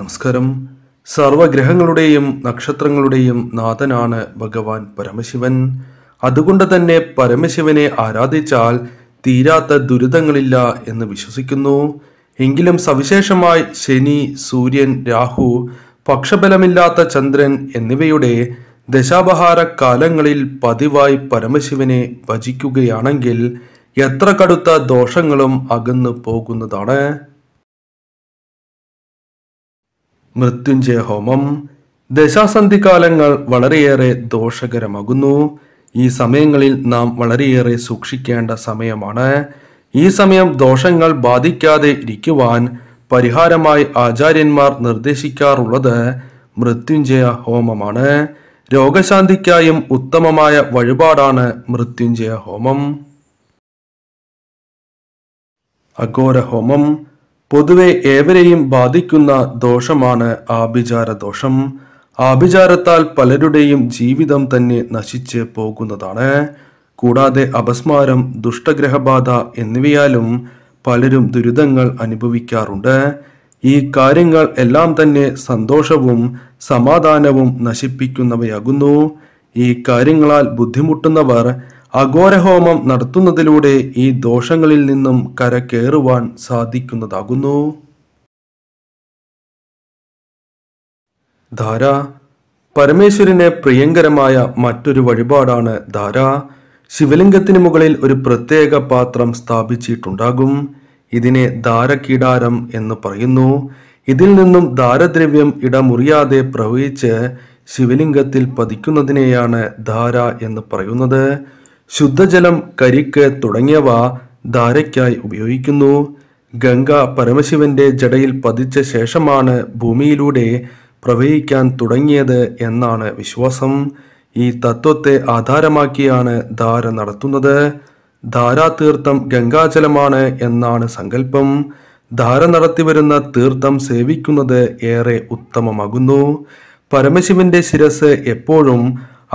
നമസ്കാരം സർവഗ്രഹങ്ങളുടെയും നക്ഷത്രങ്ങളുടെയും നാഥനാണ് ഭഗവാൻ പരമശിവൻ അതുകൊണ്ട് തന്നെ പരമശിവനെ ആരാധിച്ചാൽ തീരാത്ത ദുരിതങ്ങളില്ല എന്ന് വിശ്വസിക്കുന്നു എങ്കിലും സവിശേഷമായി ശനി സൂര്യൻ രാഹു പക്ഷബലമില്ലാത്ത ചന്ദ്രൻ എന്നിവയുടെ ദശാപഹാര കാലങ്ങളിൽ പതിവായി പരമശിവനെ ഭജിക്കുകയാണെങ്കിൽ എത്ര കടുത്ത ദോഷങ്ങളും അകന്നു പോകുന്നതാണ് മൃത്യുഞ്ജയ ഹോമം കാലങ്ങൾ വളരെയേറെ ദോഷകരമാകുന്നു ഈ സമയങ്ങളിൽ നാം വളരെയേറെ സൂക്ഷിക്കേണ്ട സമയമാണ് ഈ സമയം ദോഷങ്ങൾ ബാധിക്കാതെ ഇരിക്കുവാൻ പരിഹാരമായി ആചാര്യന്മാർ നിർദ്ദേശിക്കാറുള്ളത് മൃത്യുഞ്ജയ ഹോമമാണ് രോഗശാന്തിക്കായും ഉത്തമമായ വഴിപാടാണ് മൃത്യുഞ്ജയ ഹോമം അഘോര ഹോമം പൊതുവെ ഏവരെയും ബാധിക്കുന്ന ദോഷമാണ് ആഭിചാര ദോഷം ആഭിചാരത്താൽ പലരുടെയും ജീവിതം തന്നെ നശിച്ച് പോകുന്നതാണ് കൂടാതെ അപസ്മാരം ദുഷ്ടഗ്രഹബാധ എന്നിവയാലും പലരും ദുരിതങ്ങൾ അനുഭവിക്കാറുണ്ട് ഈ കാര്യങ്ങൾ എല്ലാം തന്നെ സന്തോഷവും സമാധാനവും നശിപ്പിക്കുന്നവയാകുന്നു ഈ കാര്യങ്ങളാൽ ബുദ്ധിമുട്ടുന്നവർ അഘോരഹോമം നടത്തുന്നതിലൂടെ ഈ ദോഷങ്ങളിൽ നിന്നും കരകേറുവാൻ സാധിക്കുന്നതാകുന്നു ധാര പരമേശ്വരന് പ്രിയങ്കരമായ മറ്റൊരു വഴിപാടാണ് ധാര ശിവലിംഗത്തിന് മുകളിൽ ഒരു പ്രത്യേക പാത്രം സ്ഥാപിച്ചിട്ടുണ്ടാകും ഇതിനെ ധാരക്കിടാരം എന്ന് പറയുന്നു ഇതിൽ നിന്നും ധാരദ്രവ്യം ഇടമുറിയാതെ പ്രവഹിച്ച് ശിവലിംഗത്തിൽ പതിക്കുന്നതിനെയാണ് ധാര എന്ന് പറയുന്നത് ശുദ്ധജലം കരിക്ക് തുടങ്ങിയവ ധാരയ്ക്കായി ഉപയോഗിക്കുന്നു ഗംഗ പരമശിവന്റെ ജടയിൽ പതിച്ച ശേഷമാണ് ഭൂമിയിലൂടെ പ്രവഹിക്കാൻ തുടങ്ങിയത് എന്നാണ് വിശ്വാസം ഈ തത്വത്തെ ആധാരമാക്കിയാണ് ധാര നടത്തുന്നത് ധാരാതീർത്ഥം ഗംഗാജലമാണ് എന്നാണ് സങ്കല്പം ധാര നടത്തിവരുന്ന തീർത്ഥം സേവിക്കുന്നത് ഏറെ ഉത്തമമാകുന്നു പരമശിവന്റെ ശിരസ് എപ്പോഴും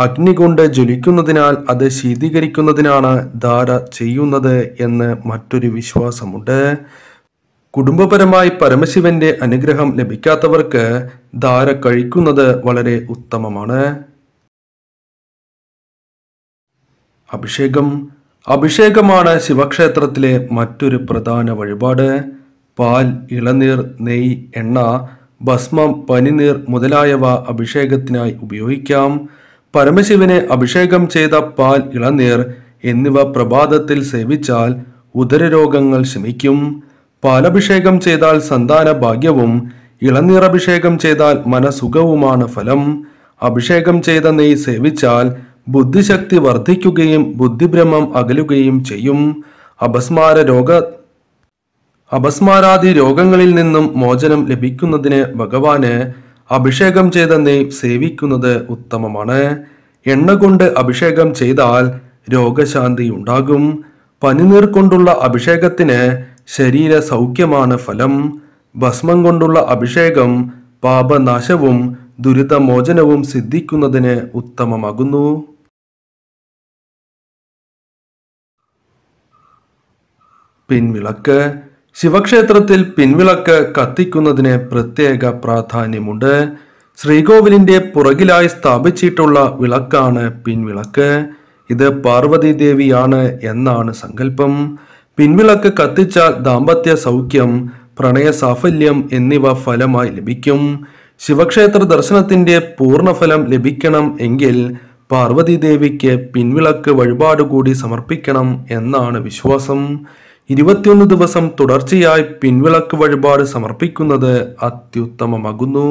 അഗ്നി കൊണ്ട് ജ്വലിക്കുന്നതിനാൽ അത് ശീതീകരിക്കുന്നതിനാണ് ധാര ചെയ്യുന്നത് എന്ന് മറ്റൊരു വിശ്വാസമുണ്ട് കുടുംബപരമായി പരമശിവന്റെ അനുഗ്രഹം ലഭിക്കാത്തവർക്ക് ധാര കഴിക്കുന്നത് വളരെ ഉത്തമമാണ് അഭിഷേകം അഭിഷേകമാണ് ശിവക്ഷേത്രത്തിലെ മറ്റൊരു പ്രധാന വഴിപാട് പാൽ ഇളനീർ നെയ് എണ്ണ ഭസ്മം പനിനീർ മുതലായവ അഭിഷേകത്തിനായി ഉപയോഗിക്കാം പരമശിവനെ അഭിഷേകം ചെയ്ത പാൽ ഇളനീർ എന്നിവ പ്രഭാതത്തിൽ സേവിച്ചാൽ ഉദരരോഗങ്ങൾ ശമിക്കും പാലഭിഷേകം ചെയ്താൽ സന്താന ഭാഗ്യവും ഇളനീർ അഭിഷേകം ചെയ്താൽ മനസുഖവുമാണ് ഫലം അഭിഷേകം ചെയ്ത നെയ് സേവിച്ചാൽ ബുദ്ധിശക്തി വർദ്ധിക്കുകയും ബുദ്ധിഭ്രമം അകലുകയും ചെയ്യും അപസ്മാര രോഗ അപസ്മാരാദി രോഗങ്ങളിൽ നിന്നും മോചനം ലഭിക്കുന്നതിന് ഭഗവാന് അഭിഷേകം ചെയ്ത നെയ് സേവിക്കുന്നത് ഉത്തമമാണ് എണ്ണ കൊണ്ട് അഭിഷേകം ചെയ്താൽ രോഗശാന്തി ഉണ്ടാകും പനിനീർ കൊണ്ടുള്ള അഭിഷേകത്തിന് ശരീര സൗഖ്യമാണ് ഫലം ഭസ്മം കൊണ്ടുള്ള അഭിഷേകം പാപനാശവും ദുരിതമോചനവും സിദ്ധിക്കുന്നതിന് ഉത്തമമാകുന്നു പിൻവിളക്ക് ശിവക്ഷേത്രത്തിൽ പിൻവിളക്ക് കത്തിക്കുന്നതിന് പ്രത്യേക പ്രാധാന്യമുണ്ട് ശ്രീകോവിലിന്റെ പുറകിലായി സ്ഥാപിച്ചിട്ടുള്ള വിളക്കാണ് പിൻവിളക്ക് ഇത് പാർവതി ദേവിയാണ് എന്നാണ് സങ്കല്പം പിൻവിളക്ക് കത്തിച്ച ദാമ്പത്യ സൗഖ്യം പ്രണയ സാഫല്യം എന്നിവ ഫലമായി ലഭിക്കും ശിവക്ഷേത്ര ദർശനത്തിന്റെ പൂർണ്ണഫലം ലഭിക്കണം എങ്കിൽ പാർവതി ദേവിക്ക് പിൻവിളക്ക് വഴിപാട് കൂടി സമർപ്പിക്കണം എന്നാണ് വിശ്വാസം ഇരുപത്തിയൊന്ന് ദിവസം തുടർച്ചയായി പിൻവിളക്ക് വഴിപാട് സമർപ്പിക്കുന്നത് അത്യുത്തമമാകുന്നു